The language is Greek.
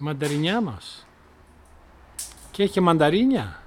η μανταρινιά μας και έχει μανταρίνια